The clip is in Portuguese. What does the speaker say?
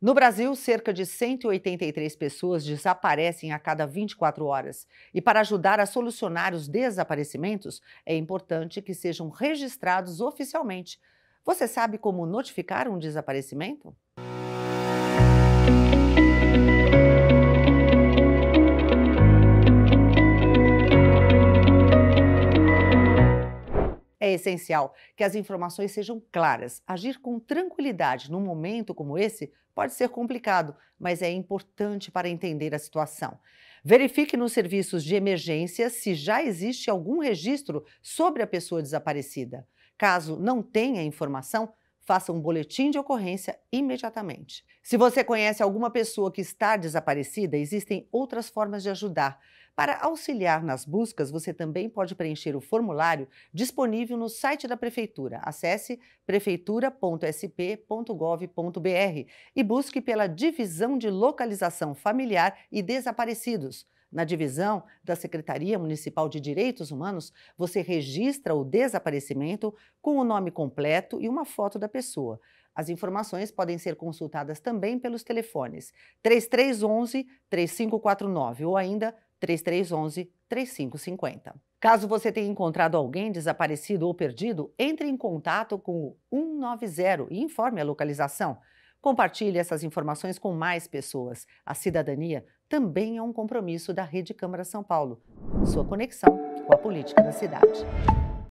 No Brasil, cerca de 183 pessoas desaparecem a cada 24 horas. E para ajudar a solucionar os desaparecimentos, é importante que sejam registrados oficialmente. Você sabe como notificar um desaparecimento? É essencial que as informações sejam claras. Agir com tranquilidade num momento como esse pode ser complicado, mas é importante para entender a situação. Verifique nos serviços de emergência se já existe algum registro sobre a pessoa desaparecida. Caso não tenha informação, faça um boletim de ocorrência imediatamente. Se você conhece alguma pessoa que está desaparecida, existem outras formas de ajudar. Para auxiliar nas buscas, você também pode preencher o formulário disponível no site da Prefeitura. Acesse prefeitura.sp.gov.br e busque pela Divisão de Localização Familiar e Desaparecidos. Na divisão da Secretaria Municipal de Direitos Humanos, você registra o desaparecimento com o nome completo e uma foto da pessoa. As informações podem ser consultadas também pelos telefones 3311 3549 ou ainda 3311 3550. Caso você tenha encontrado alguém desaparecido ou perdido, entre em contato com o 190 e informe a localização. Compartilhe essas informações com mais pessoas. A cidadania também é um compromisso da Rede Câmara São Paulo, sua conexão com a política da cidade.